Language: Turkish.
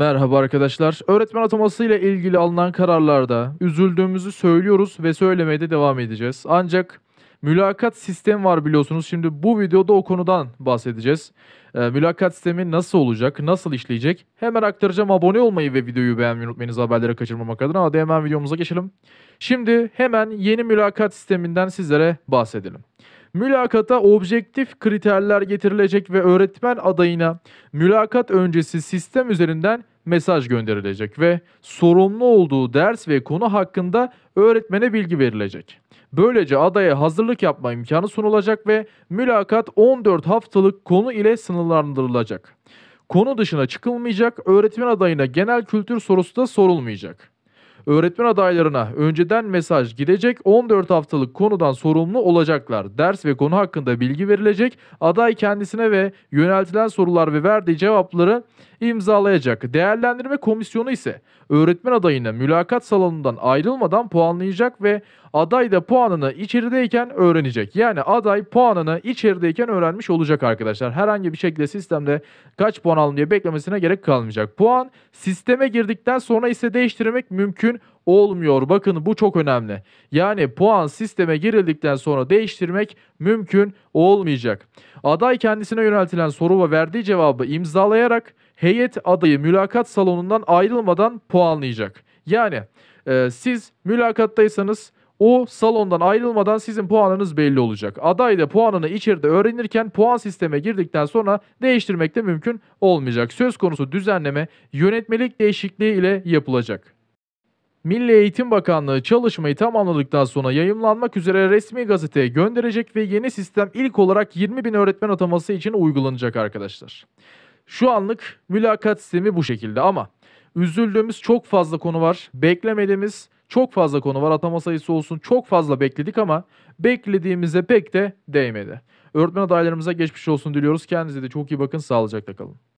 Merhaba arkadaşlar. Öğretmen ataması ile ilgili alınan kararlarda üzüldüğümüzü söylüyoruz ve söylemeye de devam edeceğiz. Ancak mülakat sistemi var biliyorsunuz. Şimdi bu videoda o konudan bahsedeceğiz. E, mülakat sistemi nasıl olacak, nasıl işleyecek? Hemen aktaracağım. Abone olmayı ve videoyu beğenmeyi unutmayınız haberlere kaçırmamak adına. Hadi hemen videomuza geçelim. Şimdi hemen yeni mülakat sisteminden sizlere bahsedelim. Mülakata objektif kriterler getirilecek ve öğretmen adayına mülakat öncesi sistem üzerinden mesaj gönderilecek ve sorumlu olduğu ders ve konu hakkında öğretmene bilgi verilecek. Böylece adaya hazırlık yapma imkanı sunulacak ve mülakat 14 haftalık konu ile sınırlandırılacak. Konu dışına çıkılmayacak, öğretmen adayına genel kültür sorusu da sorulmayacak öğretmen adaylarına önceden mesaj gidecek 14 haftalık konudan sorumlu olacaklar. Ders ve konu hakkında bilgi verilecek. Aday kendisine ve yöneltilen sorular ve verdiği cevapları imzalayacak. Değerlendirme komisyonu ise öğretmen adayını mülakat salonundan ayrılmadan puanlayacak ve aday da puanını içerideyken öğrenecek. Yani aday puanını içerideyken öğrenmiş olacak arkadaşlar. Herhangi bir şekilde sistemde kaç puan alın diye beklemesine gerek kalmayacak. Puan sisteme girdikten sonra ise değiştirmek mümkün olmuyor. Bakın bu çok önemli. Yani puan sisteme girildikten sonra değiştirmek mümkün olmayacak. Aday kendisine yöneltilen soru ve verdiği cevabı imzalayarak heyet adayı mülakat salonundan ayrılmadan puanlayacak. Yani e, siz mülakattaysanız o salondan ayrılmadan sizin puanınız belli olacak. Aday da puanını içeride öğrenirken puan sisteme girdikten sonra değiştirmek de mümkün olmayacak. Söz konusu düzenleme yönetmelik değişikliği ile yapılacak. Milli Eğitim Bakanlığı çalışmayı tamamladıktan sonra yayımlanmak üzere resmi gazeteye gönderecek ve yeni sistem ilk olarak 20 bin öğretmen ataması için uygulanacak arkadaşlar. Şu anlık mülakat sistemi bu şekilde ama üzüldüğümüz çok fazla konu var. Beklemediğimiz çok fazla konu var. Atama sayısı olsun çok fazla bekledik ama beklediğimize pek de değmedi. Öğretmen adaylarımıza geçmiş olsun diliyoruz. Kendinize de çok iyi bakın. Sağlıcakla kalın.